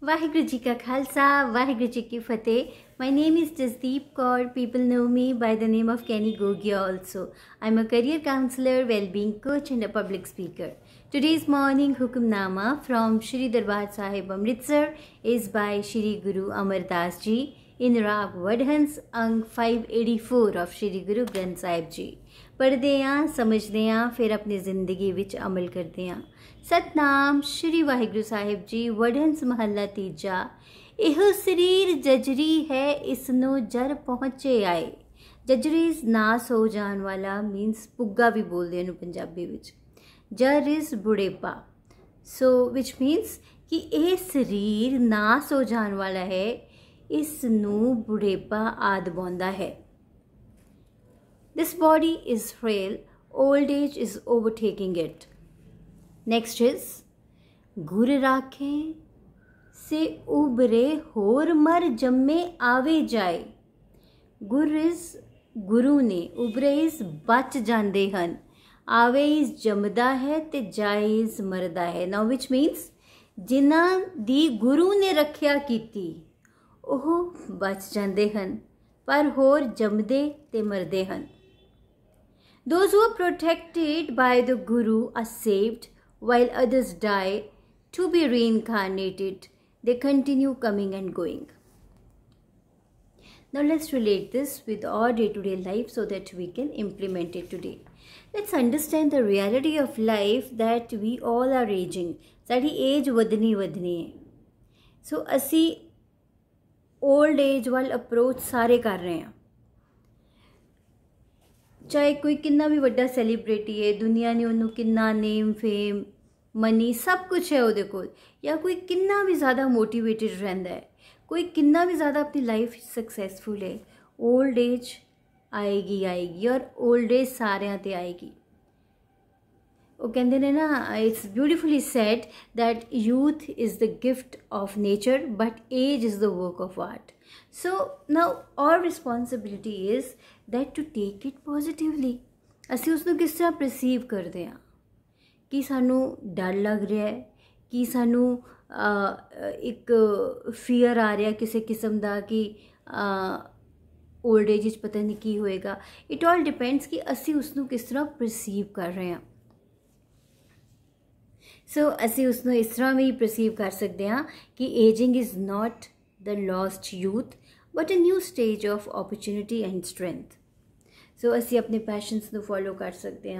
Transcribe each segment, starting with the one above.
Vaheguru Ji Ka Khalsa, Vaheguru Ji Ki Fateh. My name is Jasdeep Kaur. People know me by the name of Kenny Gogia also. I'm a career counselor, well-being coach and a public speaker. Today's morning Nama from Shri Darbar Sahib Amritsar is by Shri Guru Amar Das Ji. in Raag Vadhans ਅੰਗ 584 of Shri Guru Granth Sahib Ji ਪੜ੍ਹਦੇ ਆ ਸਮਝਦੇ ਆ ਫਿਰ ਆਪਣੀ ਜ਼ਿੰਦਗੀ ਵਿੱਚ ਅਮਲ ਕਰਦੇ ਆ ਸਤਨਾਮ ਸ਼੍ਰੀ ਵਾਹਿਗੁਰੂ ਸਾਹਿਬ ਜੀ ਵਡਹੰਸ ਮਹੱਲਾ ਤੀਜਾ ਇਹ ਸਰੀਰ ਜਜਰੀ ਹੈ ਇਸ ਨੂੰ ਜਰ ਪਹੁੰਚੇ ਆਏ ਜਜਰੀ ਨਾਸ ਹੋ ਜਾਣ ਵਾਲਾ ਮੀਨਸ ਪੁੱਗਾ ਵੀ ਬੋਲਦੇ ਇਹਨੂੰ ਪੰਜਾਬੀ ਵਿੱਚ ਜਰ ਇਸ ਬੁੜੇਪਾ ਸੋ ਵਿਚ ਮੀਨਸ ਕਿ ਇਹ ਸਰੀਰ ਨਾਸ ਹੋ ਜਾਣ ਵਾਲਾ ਹੈ ਇਸ ਨੂੰ ਬੁਢੇਪਾ ਆਦ ਬੋਂਦਾ ਹੈ this body is frail old age is overtaking it next is गुर राखे से उबरे होर मर जम्मे आवे जाए गुर इज ਗੁਰੂ ਨੇ ਉਬਰੇ ਇਸ ਬਚ ਜਾਂਦੇ ਹਨ ਆਵੇ ਇਸ ਜੰਮਦਾ ਹੈ ਤੇ ਜਾਏ ਇਸ ਮਰਦਾ ਹੈ ਨਾਓ ਵਿਚ ਮੀਨਸ ਜਿਨ੍ਹਾਂ ਦੀ ਗੁਰੂ ਨੇ ਰੱਖਿਆ ਕੀਤੀ ਉਹ ਬਚ ਜਾਂਦੇ ਹਨ ਪਰ ਹੋਰ ਜੰਮਦੇ ਤੇ those who are protected by the guru are saved while others die to be reincarnated they continue coming and going now let's relate this with our day-to-day life so that we can implement it today let's understand the reality of life that we all are aging ਸਾਡੀ age ਵਧਣੀ ਵਧਣੀ ਹੈ so ਅਸੀਂ old age ਵੱਲ approach ਸਾਰੇ ਕਰ ਰਹੇ ਆ ਚਾਹੇ ਕੋਈ ਕਿੰਨਾ ਵੀ ਵੱਡਾ ਸੈਲੀਬ੍ਰਿਟੀ ਹੈ ਦੁਨੀਆ ਨੇ ਉਹਨੂੰ ਕਿੰਨਾ ਨੇਮ ਫੇਮ ਮਨੀ ਸਭ ਕੁਝ ਹੈ ਉਹਦੇ ਕੋਲ ਜਾਂ ਕੋਈ ਕਿੰਨਾ ਵੀ ਜ਼ਿਆਦਾ ਮੋਟੀਵੇਟਿਡ ਰਹਿੰਦਾ ਹੈ ਕੋਈ ਕਿੰਨਾ ਵੀ ਜ਼ਿਆਦਾ ਆਪਣੀ ਲਾਈਫ ਸਕਸੈਸਫੁਲ ਹੈ 올ਡ ਏਜ ਆਏਗੀ ਆਏਗੀ ਔਰ 올ਡ ਏਜ ਸਾਰਿਆਂ ਤੇ ਆਏਗੀ वो कहें ना it's beautifully said that youth is the gift of nature but age is the work of art so ना और responsibility is that to take it positively असं उसको किस तरह प्रसीव करते हैं कि सू डर लग रहा है कि सू एक फीयर आ रहा किसी किस्म का कि ओल्ड एज पता नहीं की होएगा इट ऑल डिपेंड्स कि असी उसको किस तरह प्रसीव कर रहे हैं सो असी उस इस तरह भी ਵੀ कर सकते हैं कि ageing is not the lost youth but but new stage of opportunity and strength so असी अपने पैशनस ਪੈਸ਼ਨਸ ਨੂੰ ਫੋਲੋ ਕਰ ਸਕਦੇ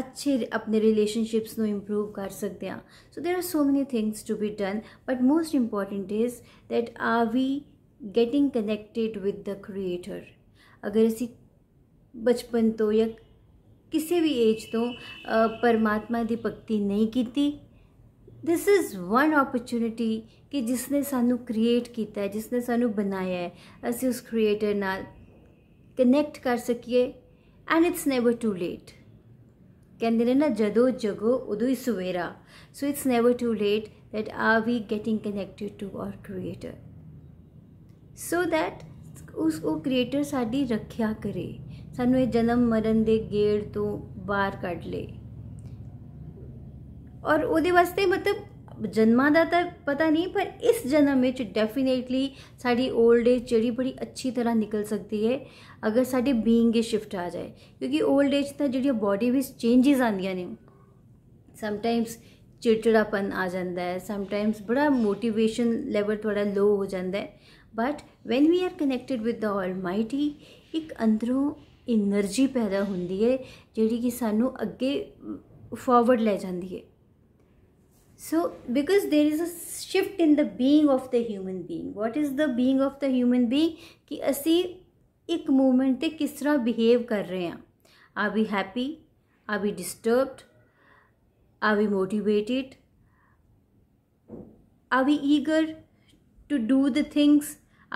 अच्छे अपने रिलेशनशिप्स को इंप्रूव कर सकते हैं so there are so many things to be done but most important is that are we getting connected with the creator अगर असी बचपन तो या ਕਿਸੇ ਵੀ ਏਜ ਤੋਂ ਪਰਮਾਤਮਾ ਦੀ ਭਗਤੀ ਨਹੀਂ ਕੀਤੀ ਥਿਸ ਇਜ਼ ਵਨ ਓਪਰਚ्युनिटी ਕਿ ਜਿਸ ਨੇ ਸਾਨੂੰ ਕ੍ਰੀਏਟ ਕੀਤਾ ਹੈ ਜਿਸ ਨੇ ਸਾਨੂੰ ਬਣਾਇਆ ਹੈ ਅਸੀਂ ਉਸ ਕ੍ਰੀਏਟਰ ਨਾਲ ਕਨੈਕਟ ਕਰ ਸਕੀਏ and it's never too late ਕਹਿੰਦੇ ਨੇ ਨਾ ਜਦੋਂ ਜਗੋ ਉਦੋਂ ਹੀ ਸਵੇਰਾ so it's never too late that are we getting connected to our creator so that ਉਸ ਉਹ ਕ੍ਰੀਏਟਰ ਸਾਡੀ ਰੱਖਿਆ ਕਰੇ सू जन्म मरण के गेड़ तो बहर क्ड ले और वास्ते मतलब जन्मा का तो पता नहीं पर इस जन्म में डेफिनेटली साड़ी ओल्ड एज जड़ी बड़ी अच्छी तरह निकल सकती है अगर साढ़े बींग शिफ्ट आ जाए क्योंकि ओल्ड एज तो जी बॉडी में चेंजेस आदि ने समटाइम्स चिड़चिड़ापन आ जाता है समटाइम्स बड़ा मोटिवेशन लैवल थोड़ा लो हो जाता है but when we are connected with the ऑल माइटी एक अंदरों એનર્ਜੀ ਪੈਦਾ ਹੁੰਦੀ ਹੈ ਜਿਹੜੀ ਕਿ ਸਾਨੂੰ ਅੱਗੇ ਫਾਰਵਰਡ ਲੈ ਜਾਂਦੀ ਹੈ so because there is a shift in the being of the human being what is the being of the human being कि असी एक मूवमेंट ते किस तरह बिहेव कर रहे हैं are we happy are we disturbed are we motivated are we eager to do the things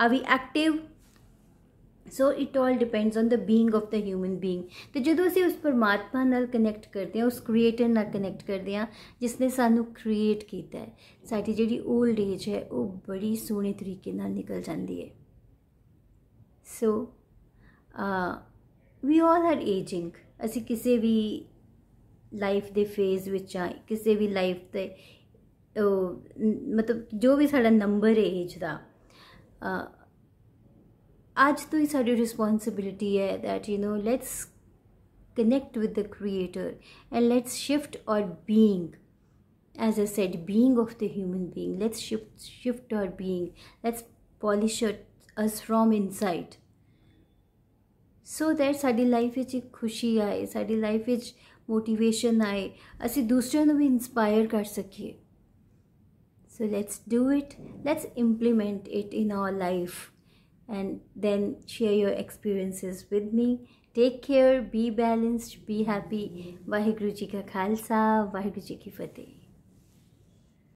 are we active so it all depends on the being of the human being ਤੇ ਜਦੋਂ ਅਸੀਂ ਉਸ ਪਰਮਾਤਮਾ ਨਾਲ connect ਕਰਦੇ ਹਾਂ ਉਸ creator ਨਾਲ ਕਨੈਕਟ ਕਰਦੇ ਹਾਂ ਜਿਸ ਨੇ ਸਾਨੂੰ ਕ੍ਰੀਏਟ ਕੀਤਾ ਹੈ ਸਾਡੀ ਜਿਹੜੀ 올ਡ ਏਜ ਹੈ ਉਹ ਬੜੀ ਸੋਹਣੇ ਤਰੀਕੇ ਨਾਲ ਨਿਕਲ ਜਾਂਦੀ ਹੈ ਸੋ ਵੀ ਆਲ ਆਰ ਏਜਿੰਗ ਅਸੀਂ ਕਿਸੇ ਵੀ ਲਾਈਫ ਦੇ ਫੇਜ਼ ਵਿੱਚ ਆ ਕਿਸੇ ਵੀ ਲਾਈਫ ਤੇ ਮਤਲਬ ਜੋ ਵੀ ਸਾਡਾ ਨੰਬਰ ਏਜ ਦਾ आज तो ये सारी रिस्पॉन्सिबिलिटी है that you know let's connect with the creator and let's shift our being as i said being of the human being let's shift shift our being let's polish it, us from inside so that ਸਾਡੀ life ਵਿੱਚ ਇੱਕ ਖੁਸ਼ੀ ਆਏ ਸਾਡੀ life ਵਿੱਚ motivation ਆਏ ਅਸੀਂ ਦੂਸਰਿਆਂ ਨੂੰ ਵੀ ਇਨਸਪਾਇਰ ਕਰ ਸਕੀਏ so let's do it let's implement it in our life and then share your experiences with me. Take care, be balanced, be happy. Vaheguru Ji ka Khalsa, Vaheguru Ji ki Fateh.